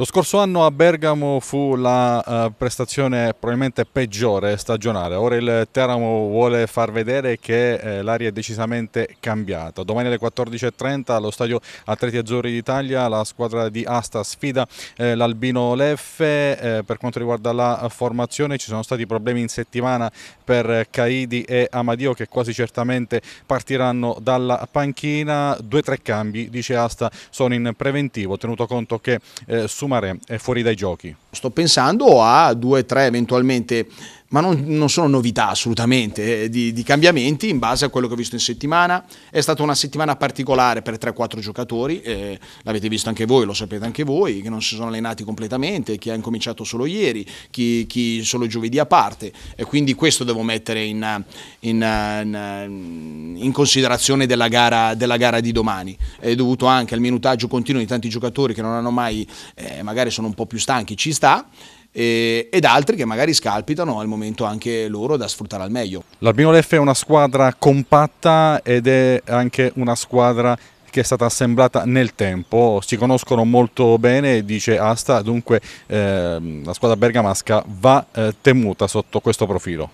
Lo scorso anno a Bergamo fu la uh, prestazione probabilmente peggiore stagionale, ora il Teramo vuole far vedere che eh, l'aria è decisamente cambiata. Domani alle 14.30 allo stadio Atleti Azzurri d'Italia la squadra di Asta sfida eh, l'Albino Leffe, eh, per quanto riguarda la formazione ci sono stati problemi in settimana per Caidi e Amadio che quasi certamente partiranno dalla panchina, due o tre cambi dice Asta sono in preventivo, tenuto conto che eh, su consumare eh, fuori dai giochi? Sto pensando a due, tre eventualmente ma non, non sono novità assolutamente eh, di, di, cambiamenti in base a quello che ho visto in settimana. È stata una settimana particolare per 3-4 giocatori, eh, l'avete visto anche voi, lo sapete anche voi, che non si sono allenati completamente, chi ha incominciato solo ieri, chi, chi solo giovedì a parte e quindi questo devo mettere in, in, in, in considerazione della gara, della gara, di domani. È dovuto anche al minutaggio continuo di tanti giocatori che non hanno mai, eh, magari sono un po' più stanchi, ci sta e, eh, ed altri che magari scalpitano al momento anche loro da sfruttare al meglio. L'Albinolef è una squadra compatta ed è anche una squadra che è stata assemblata nel tempo, si conoscono molto bene, dice Asta, dunque eh, la squadra bergamasca va eh, temuta sotto questo profilo.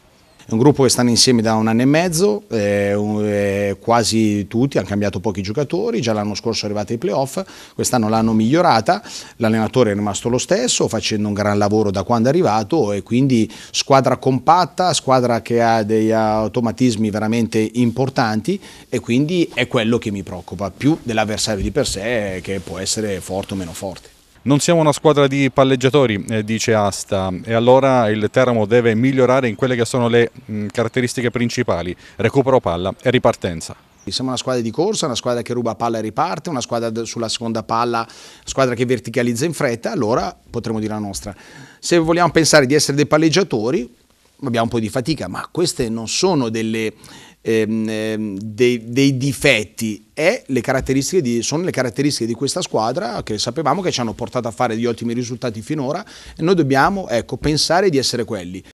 È un gruppo che stanno insieme da un anno e mezzo, eh, quasi tutti, hanno cambiato pochi giocatori, già l'anno scorso è arrivata ai playoff, quest'anno l'hanno migliorata, l'allenatore è rimasto lo stesso, facendo un gran lavoro da quando è arrivato e quindi squadra compatta, squadra che ha degli automatismi veramente importanti e quindi è quello che mi preoccupa, più dell'avversario di per sé che può essere forte o meno forte. Non siamo una squadra di palleggiatori, eh, dice Asta, e allora il Teramo deve migliorare in quelle che sono le mm, caratteristiche principali, recupero palla e ripartenza. Siamo una squadra di corsa, una squadra che ruba palla e riparte, una squadra sulla seconda palla, una squadra che verticalizza in fretta, allora potremmo dire la nostra. Se vogliamo pensare di essere dei palleggiatori, abbiamo un po' di fatica, ma queste non sono delle Ehm, ehm, dei, dei, difetti e le caratteristiche di, sono le caratteristiche di questa squadra che sapevamo che ci hanno portato a fare gli ottimi risultati finora e noi dobbiamo ecco, pensare di essere quelli.